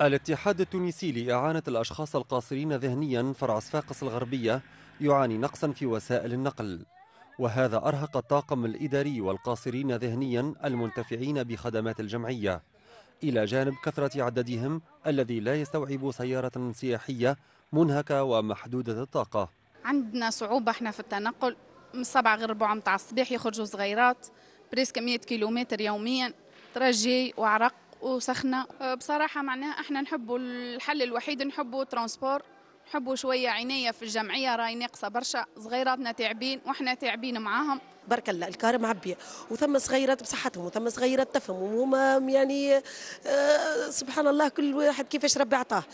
الاتحاد التونسي لإعانة الأشخاص القاصرين ذهنيا فرع صفاقس الغربية يعاني نقصا في وسائل النقل وهذا أرهق الطاقم الإداري والقاصرين ذهنيا المنتفعين بخدمات الجمعية إلى جانب كثرة عددهم الذي لا يستوعب سيارة سياحية منهكة ومحدودة الطاقة عندنا صعوبة احنا في التنقل من السبعة غير ربع متاع الصباح يخرجوا صغيرات بريسك 100 كيلومتر يوميا ترجي وعرق وسخنة أه، بصراحة معناها احنا نحبوا الحل الوحيد نحبوا ترانسبور نحبوا شوية عناية في الجمعية راي ناقصة برشا صغيراتنا تعبين واحنا تعبين معاهم برك الله الكار معبية وثم صغيرات بصحتهم وثم صغيرات تفهم وهم يعني أه، سبحان الله كل واحد كيفاش ربي عطاه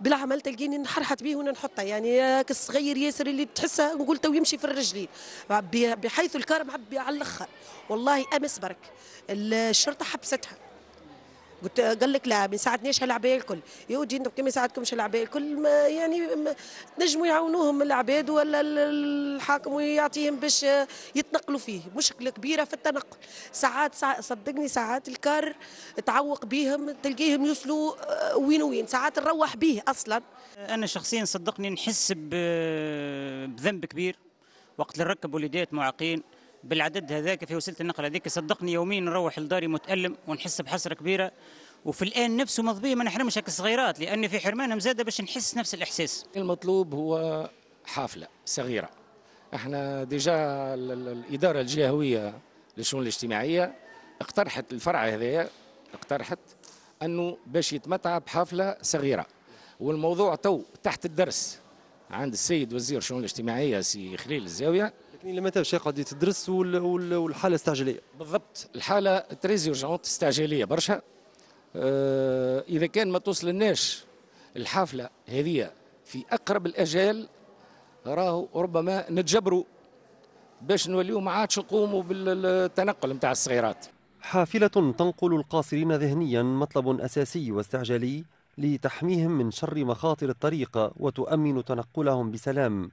بالعمل تلقيني نحرحت به ونحطها يعني كالصغير ياسر اللي تحسه نقول تو يمشي في الرجلين بحيث الكار معبي على الاخر والله امس برك الشرطه حبستها قلت قال لك لا ما يساعدنيش هالعبايه الكل يودي انتم كيما يساعدكمش العبايه الكل ما يعني نجموا يعاونوهم العباد ولا الحاكم ويعطيهم باش يتنقلوا فيه مشكله كبيره في التنقل ساعات, صدقني ساعات الكار تعوق بهم تلقيهم يوصلوا آه، وين وين ساعات نروح به اصلا انا شخصيا صدقني نحس بذنب كبير وقت اللي نركب وليدات معاقين بالعدد هذاك في وسيله النقل هذيك صدقني يومين نروح لداري متالم ونحس بحسره كبيره وفي الان نفسه مضبيه ما نحرمش هكا الصغيرات لان في حرمانهم زاده باش نحس نفس الاحساس المطلوب هو حافله صغيره احنا ديجا الاداره الجهويه للشؤون الاجتماعيه اقترحت الفرع هذايا اقترحت انه باش يتمتع بحفله صغيره والموضوع تو تحت الدرس عند السيد وزير الشؤون الاجتماعيه سي خليل الزاويه لكن الا ما تابش قضيه تدرس والحاله استعجاليه بالضبط الحاله تريز اورجونت استعجاليه برشا أه اذا كان ما توصلناش الحافله هذه في اقرب الاجال راهو ربما نتجبروا باش نوليو ما عادش نقوموا بالتنقل نتاع الصغيرات حافلة تنقل القاصرين ذهنيا مطلب أساسي واستعجالي لتحميهم من شر مخاطر الطريق وتؤمن تنقلهم بسلام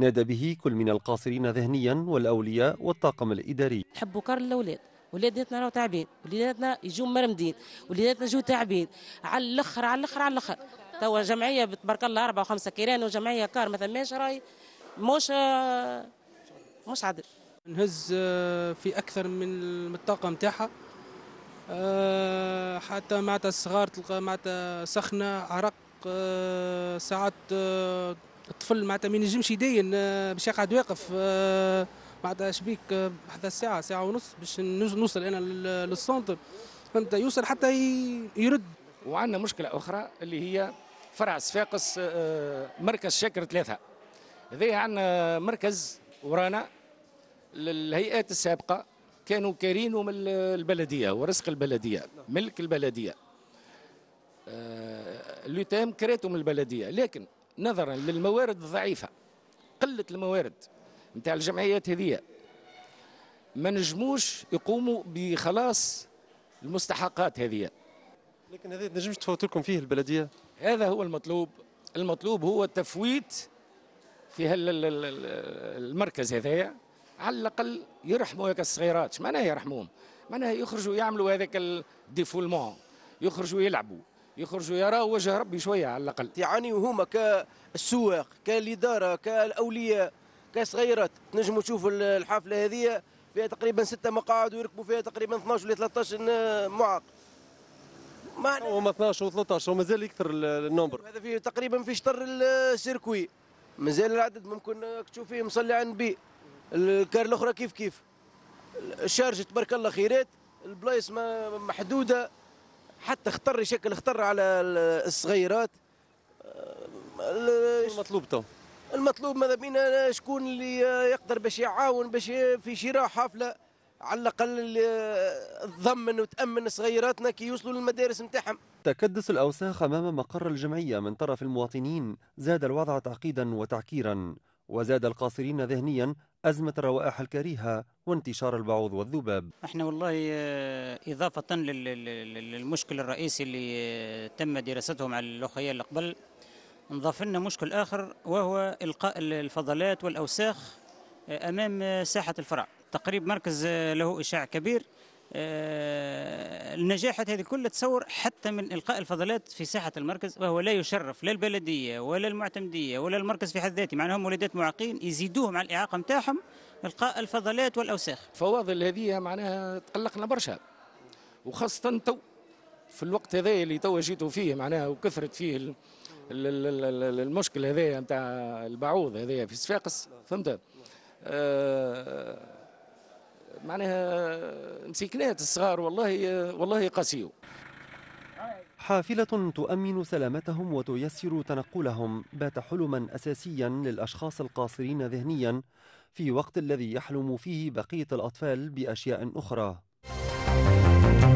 نادى به كل من القاصرين ذهنيا والأولياء والطاقم الإداري نحب كار الأولاد ولاداتنا راهو تعبين ولاداتنا يجوا مرمدين ولاداتنا يجوا تعبين على الاخر على الاخر على الاخر توا جمعيه تبارك الله اربعه وخمسه كيران وجمعيه كار ما ثماش راي مش مش عادل نهز آه، في اكثر من الطاقه نتاعها آه، حتى معناتها الصغار تلقى معناتها سخنه عرق آه، ساعات الطفل معناتها ما ينجمش يدين آه، باش يقعد واقف معناتها آه، شبيك آه، حتى ساعه ساعه ونص باش نوصل انا للسونتر فهمت يوصل حتى يرد وعندنا مشكله اخرى اللي هي فرع صفاقس مركز شاكر ثلاثه هذا عندنا مركز ورانا للهيئات السابقه كانوا كارينه من البلديه ورزق البلديه ملك البلديه لوتام من البلديه لكن نظرا للموارد الضعيفه قله الموارد نتاع الجمعيات هذيا ما نجموش يقوموا بخلاص المستحقات هذيا لكن هذه نجمش تفوت لكم فيه البلدية هذا هو المطلوب المطلوب هو التفويت في المركز هذايا على الاقل يرحموا هيك الصغيرات معناها يرحموهم معناها يخرجوا يعملوا هذاك الديفولمون يخرجوا يلعبوا يخرجوا يراوا وجه ربي شويه على الاقل يعانيوا هما كالسواق كالاداره كالاولياء كصغيرات تنجموا تشوفوا الحفله هذه فيها تقريبا ستة مقاعد ويركبوا فيها تقريبا 12 ولا 13 معاق معنى هما 12 و 13 ومازال يكثر النمبر هذا فيه تقريبا في شطر السيركوي مازال العدد ممكن تشوف فيه مصلي عن بي الكار الاخرى كيف كيف الشارجه تبارك الله خيرات البلايص محدوده حتى خطر شكل خطر على الصغيرات آه، المطلوب تو المطلوب ماذا بينا شكون اللي يقدر باش يعاون باش في شراء حفله على الاقل تضمن وتامن صغيراتنا كي يوصلوا للمدارس نتاعهم تكدس الاوساخ امام مقر الجمعيه من طرف المواطنين زاد الوضع تعقيدا وتعكيرا وزاد القاصرين ذهنيا أزمة الروائح الكريهة وانتشار البعوض والذباب احنا والله آه، إضافة للمشكل الرئيسي اللي آه، تم دراسته مع الأخية اللي قبل نضاف لنا مشكل آخر وهو إلقاء الفضلات والأوساخ آه، أمام ساحة الفرع تقريب مركز له إشاع كبير النجاحات آه، هذه كلها تصور حتى من إلقاء الفضلات في ساحة المركز وهو لا يشرف لا البلدية ولا المعتمدية ولا المركز في حد ذاته مع أنهم ولادات معاقين يزيدوهم على الإعاقة متاعهم إلقاء الفضلات والأوساخ فواضل هذه معناها تقلقنا برشا وخاصة تو في الوقت هذا اللي تو جيتوا فيه معناها وكثرت فيه المشكل هذايا نتاع البعوض هذايا في صفاقس فهمت آه معناها مسكنات الصغار والله والله قاسيو حافلة تؤمن سلامتهم وتيسر تنقلهم بات حلما أساسيا للأشخاص القاصرين ذهنيا في وقت الذي يحلم فيه بقية الأطفال بأشياء أخرى